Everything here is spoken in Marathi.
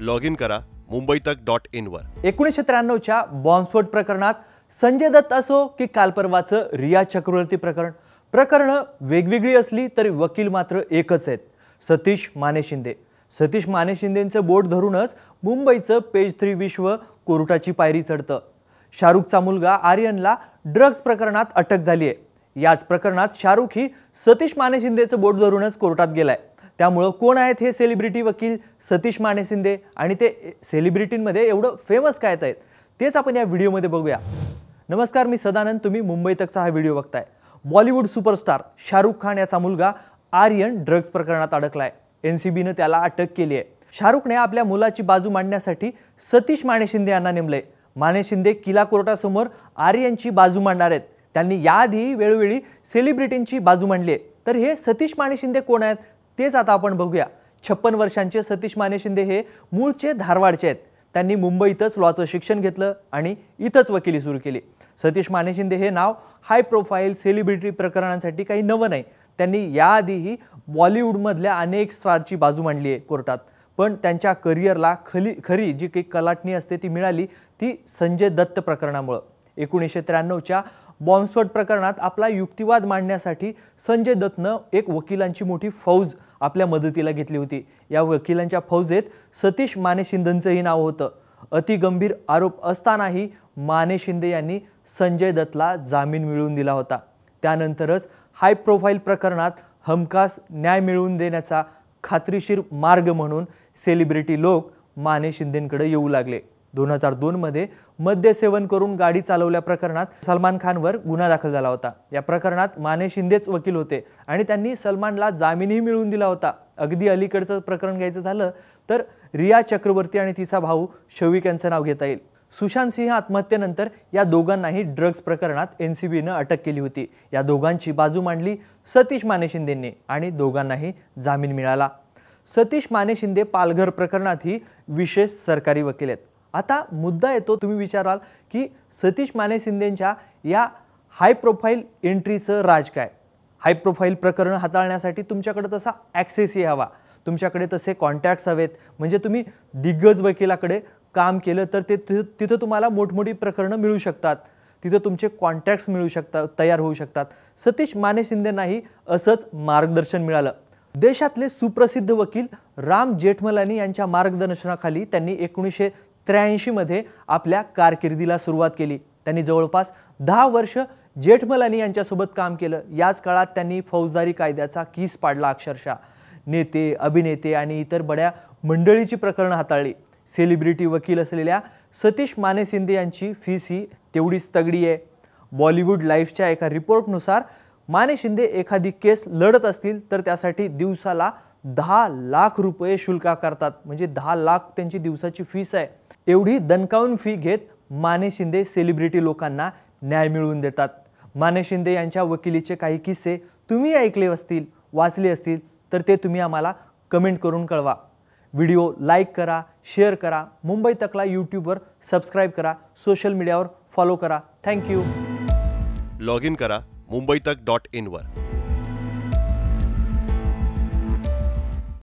लॉग इन करा मुंबई तक डॉट वर एकोणीसशे त्र्याण्णवच्या बॉम्बस्फोट प्रकरणात संजय दत्त असो की कालपर्वाचं रिया चक्रवर्ती प्रकरण प्रकरणं वेगवेगळी असली तरी वकील मात्र एकच आहेत सतीश माने शिंदे सतीश माने शिंदेंचं बोट धरूनच मुंबईचं पेज थ्री विश्व कोर्टाची पायरी चढतं शाहरुखचा मुलगा आर्यनला ड्रग्ज प्रकरणात अटक झाली आहे याच प्रकरणात शाहरुख ही सतीश माने शिंदेचं बोट धरूनच कोर्टात गेलाय त्यामुळं कोण आहेत हे सेलिब्रिटी वकील सतीश माने शिंदे आणि ते सेलिब्रिटींमध्ये एवढं फेमस काय आहेत तेच आपण या व्हिडिओमध्ये बघूया नमस्कार मी सदानंद तुम्ही मुंबई तकचा हा व्हिडिओ बघताय बॉलिवूड सुपरस्टार शाहरुख खान याचा मुलगा आर्यन ड्रग्ज प्रकरणात अडकलाय एन सी बीनं त्याला अटक केली आहे शाहरुखने आपल्या मुलाची बाजू मांडण्यासाठी सतीश माने शिंदे यांना नेमले माने शिंदे किला कोर्टासमोर आर्यनची बाजू मांडणार आहेत त्यांनी याआधी वेळोवेळी सेलिब्रिटींची बाजू मांडली आहे तर हे सतीश माने शिंदे कोण आहेत तेच आता आपण बघूया छप्पन वर्षांचे सतीश माने शिंदे हे मूळचे धारवाडचे आहेत त्यांनी मुंबईतच लॉचं शिक्षण घेतलं आणि इथंच वकिली सुरू केली सतीश माने शिंदे हे नाव हाय प्रोफाईल सेलिब्रिटी प्रकरणांसाठी काही नवं नाही त्यांनी याआधीही बॉलिवूडमधल्या अनेक स्टारची बाजू मांडली आहे कोर्टात पण त्यांच्या करिअरला खली खरी जी काही कलाटणी असते ती मिळाली ती संजय दत्त प्रकरणामुळं एकोणीसशे त्र्याण्णवच्या बॉम्बस्फोट प्रकरणात आपला युक्तिवाद मांडण्यासाठी संजय दत्तनं एक वकिलांची मोठी फौज आपल्या मदतीला घेतली होती या वकिलांच्या फौजेत सतीश माने शिंदेंचंही नाव होतं अतिगंभीर आरोप असतानाही माने शिंदे यांनी संजय दत्तला जामीन मिळवून दिला होता त्यानंतरच हाय प्रोफाईल प्रकरणात हमखास न्याय मिळवून देण्याचा खात्रीशीर मार्ग म्हणून सेलिब्रिटी लोक माने शिंदेंकडे येऊ लागले दोन हजार दोनमध्ये मद्य सेवन करून गाडी चालवल्या प्रकरणात सलमान खानवर गुन्हा दाखल झाला होता या प्रकरणात माने शिंदेच वकील होते आणि त्यांनी सलमानला जामीनही मिळवून दिला होता अगदी अलीकडचं प्रकरण घ्यायचं झालं तर रिया चक्रवर्ती आणि तिचा भाऊ शौविक यांचं नाव घेता येईल सुशांत सिंह आत्महत्येनंतर या दोघांनाही ड्रग्ज प्रकरणात एन सी बीनं अटक केली होती या दोघांची बाजू मांडली सतीश माने शिंदेंनी आणि दोघांनाही जामीन मिळाला सतीश माने शिंदे पालघर प्रकरणातही विशेष सरकारी वकील आहेत आता मुद्दा येतो तुम्ही विचाराल की सतीश माने शिंदेंच्या या हाय प्रोफाईल एंट्रीचं राज काय हाय प्रोफाईल प्रकरण हाताळण्यासाठी तुमच्याकडे तसा ॲक्सेसही हवा तुमच्याकडे तसे कॉन्टॅक्ट्स हवेत म्हणजे तुम्ही दिग्गज वकिलाकडे काम केलं तर ते तिथं तुम्हाला मोठमोठी प्रकरणं मिळू शकतात तिथं तुमचे कॉन्टॅक्ट्स मिळू शकतात तयार होऊ शकतात सतीश माने शिंदेंनाही असंच मार्गदर्शन मिळालं देशातले सुप्रसिद्ध वकील राम जेठमलानी यांच्या मार्गदर्शनाखाली त्यांनी एकोणीसशे त्र्याऐंशीमध्ये आपल्या कारकिर्दीला सुरुवात केली त्यांनी जवळपास दहा वर्ष जेठमलानी यांच्यासोबत काम केलं याच काळात त्यांनी फौजदारी कायद्याचा कीस पाडला अक्षरशः नेते अभिनेते आणि इतर बड्या मंडळीची प्रकरणं हाताळली सेलिब्रिटी वकील असलेल्या सतीश माने यांची फीस ही तेवढीच तगडी आहे बॉलिवूड लाईफच्या एका रिपोर्टनुसार माने शिंदे एखादी केस लढत असतील तर त्यासाठी दिवसाला दहा लाख रुपये शुल्क आकारतात म्हणजे दहा लाख त्यांची दिवसाची फीस आहे एवढी दणकावून फी घेत माने शिंदे सेलिब्रिटी लोकांना न्याय मिळवून देतात माने शिंदे यांच्या वकिलीचे काही किस्से तुम्ही ऐकले असतील वाचले असतील तर ते तुम्ही आम्हाला कमेंट करून कळवा व्हिडिओ लाईक करा शेअर करा मुंबई तकला यूट्यूबवर सबस्क्राईब करा सोशल मीडियावर फॉलो करा थँक्यू लॉग इन करा मुंबई तक डॉट इनवर